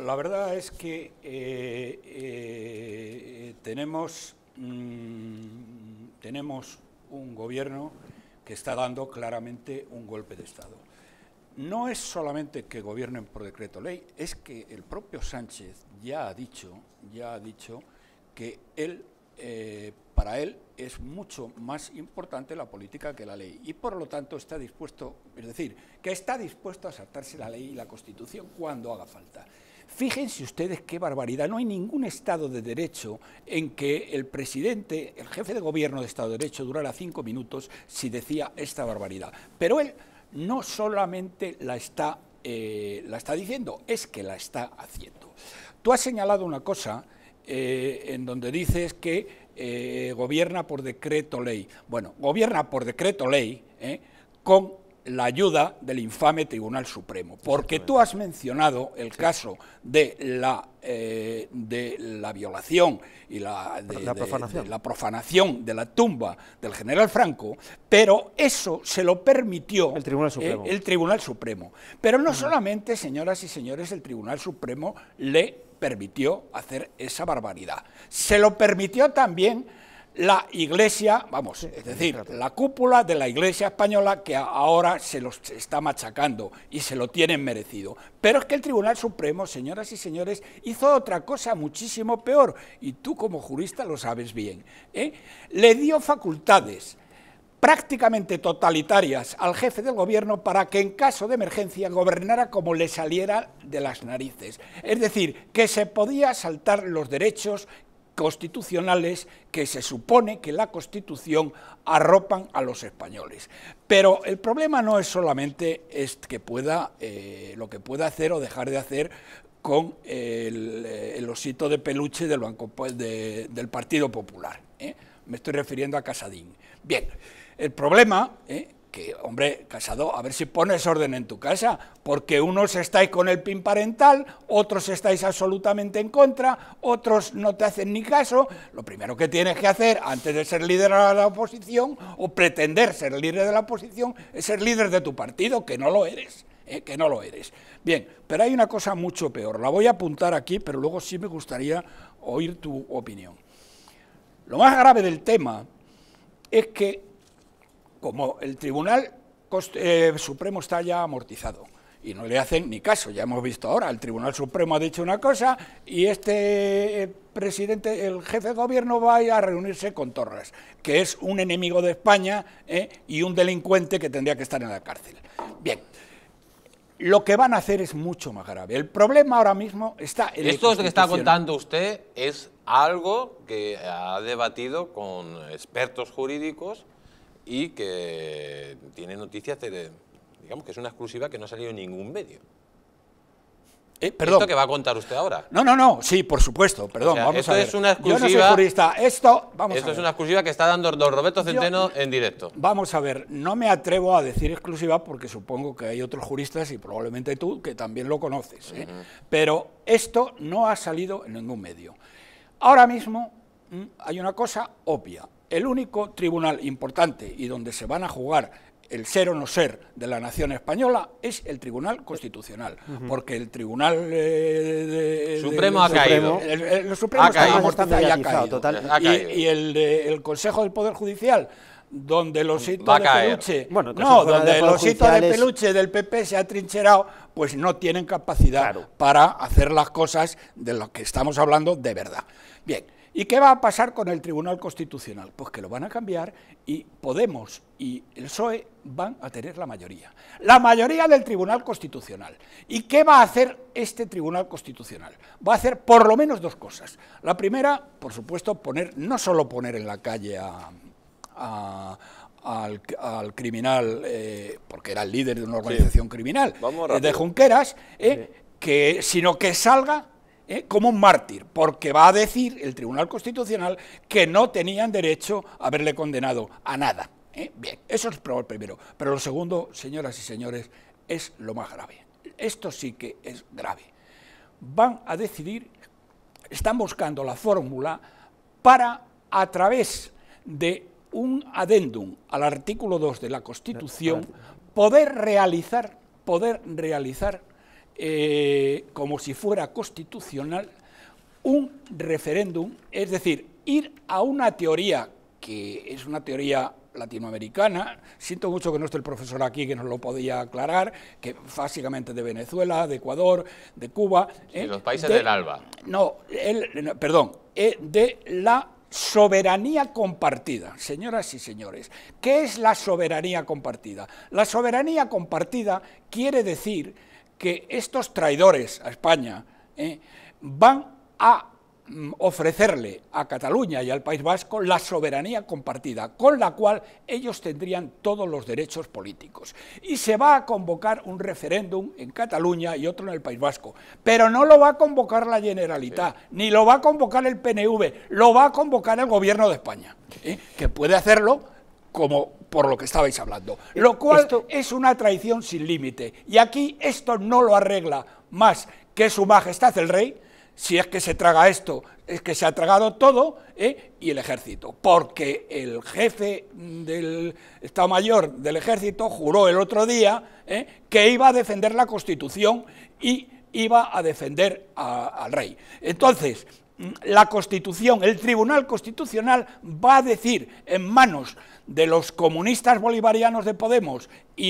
La verdad es que eh, eh, tenemos, mm, tenemos un gobierno que está dando claramente un golpe de Estado. No es solamente que gobiernen por decreto ley, es que el propio Sánchez ya ha dicho, ya ha dicho que él, eh, para él es mucho más importante la política que la ley y por lo tanto está dispuesto, es decir, que está dispuesto a saltarse la ley y la Constitución cuando haga falta. Fíjense ustedes qué barbaridad. No hay ningún Estado de Derecho en que el presidente, el jefe de gobierno de Estado de Derecho, durara cinco minutos si decía esta barbaridad. Pero él no solamente la está, eh, la está diciendo, es que la está haciendo. Tú has señalado una cosa eh, en donde dices que eh, gobierna por decreto ley. Bueno, gobierna por decreto ley con la ayuda del infame Tribunal Supremo. Porque tú has mencionado el caso de la, eh, de la violación y la, profanación. De, la tumba del general Franco, pero eso se lo permitió el Tribunal Supremo. Eh, el Tribunal Supremo. Pero no solamente, señoras y señores, el Tribunal Supremo le permitió hacer esa barbaridad. Se lo permitió también la iglesia, vamos, es decir, la cúpula de la iglesia española que ahora se los está machacando y se lo tienen merecido. Pero es que el Tribunal Supremo, señoras y señores, hizo otra cosa muchísimo peor, y tú como jurista lo sabes bien. ¿eh? Le dio facultades prácticamente totalitarias al jefe del gobierno para que en caso de emergencia gobernara como le saliera de las narices. Es decir, que se podía saltar los derechos constitucionales que se supone que la Constitución arropan a los españoles. Pero el problema no es solamente es que pueda, eh, lo que pueda hacer o dejar de hacer con el, eh, osito de peluche del, del Partido Popular. ¿eh? Me estoy refiriendo a Casadín. Bien, el problema, hombre, casado, a ver si pones orden en tu casa, porque unos estáis con el pin parental, otros estáis absolutamente en contra, otros no te hacen ni caso. Lo primero que tienes que hacer antes de ser líder de la oposición o pretender ser líder de la oposición es ser líder de tu partido, que no lo eres. ¿eh? que no lo eres. Bien, pero hay una cosa mucho peor. La voy a apuntar aquí, pero luego sí me gustaría oír tu opinión. Lo más grave del tema es que como el Tribunal eh, Supremo está ya amortizado y no le hacen ni caso, ya hemos visto ahora, el Tribunal Supremo ha dicho una cosa y este eh, presidente, el jefe de gobierno va a reunirse con Torres, que es un enemigo de España eh, y un delincuente que tendría que estar en la cárcel. Bien, lo que van a hacer es mucho más grave. El problema ahora mismo está en Esto que está contando usted es algo que ha debatido con expertos jurídicos y que tiene noticias, de, digamos que es una exclusiva que no ha salido en ningún medio. Eh, perdón. Esto que va a contar usted ahora. No, no, no, sí, por supuesto, perdón, vamos a ver. es una exclusiva... Yo no soy jurista, esto... Vamos es una exclusiva que está dando don Roberto Centeno en directo. Vamos a ver, no me atrevo a decir exclusiva porque supongo que hay otros juristas y probablemente tú que también lo conoces, ¿eh? pero esto no ha salido en ningún medio. Ahora mismo mm, hay una cosa obvia, el único tribunal importante y donde se van a jugar el ser o no ser de la nación española es el Tribunal Constitucional, porque el Tribunal eh, Supremo ha caído. y el, Consejo del Poder Judicial donde los osito de peluche, bueno, de peluche del PP se ha trincherado, pues no tienen capacidad para hacer las cosas de las que estamos hablando de verdad. Bien, ¿Y qué va a pasar con el Tribunal Constitucional? Pues que lo van a cambiar y Podemos y el PSOE van a tener la mayoría. La mayoría del Tribunal Constitucional. ¿Y qué va a hacer este Tribunal Constitucional? Va a hacer por lo menos dos cosas. La primera, por supuesto, poner, no solo poner en la calle al, criminal, eh, porque era el líder de una organización criminal, eh, de Junqueras, eh, sino que salga ¿eh? como un mártir, porque va a decir el Tribunal Constitucional que no tenían derecho a haberle condenado a nada. ¿eh? Bien, eso es el primero. Pero lo segundo, señoras y señores, es lo más grave. Esto sí que es grave. Van a decidir, están buscando la fórmula para, a través de un adendum al artículo 2 de la Constitución, poder realizar, poder realizar eh, como si fuera constitucional, un referéndum, es decir, ir a una teoría que es una teoría latinoamericana, siento mucho que no esté el profesor aquí que nos lo podía aclarar, que básicamente de Venezuela, de Ecuador, de Cuba... Sí, ¿eh? los países del ALBA. No, el, perdón, eh, de la soberanía compartida, señoras y señores. ¿Qué es la soberanía compartida? La soberanía compartida quiere decir que estos traidores a España eh, van a mm, ofrecerle a Cataluña y al País Vasco la soberanía compartida, con la cual ellos tendrían todos los derechos políticos. Y se va a convocar un referéndum en Cataluña y otro en el País Vasco, pero no lo va a convocar la Generalitat, ni lo va a convocar el PNV, lo va a convocar el Gobierno de España, eh, que puede hacerlo como por lo que estabais hablando. Eh, lo cual es una traición sin límite. Y aquí esto no lo arregla más que su majestad el rey, si es que se traga esto, es que se ha tragado todo, ¿eh? y el ejército. Porque el jefe del Estado Mayor del ejército juró el otro día ¿eh? que iba a defender la Constitución y iba a defender al rey. Entonces, la Constitución, el Tribunal Constitucional va a decir en manos de los comunistas bolivarianos de Podemos y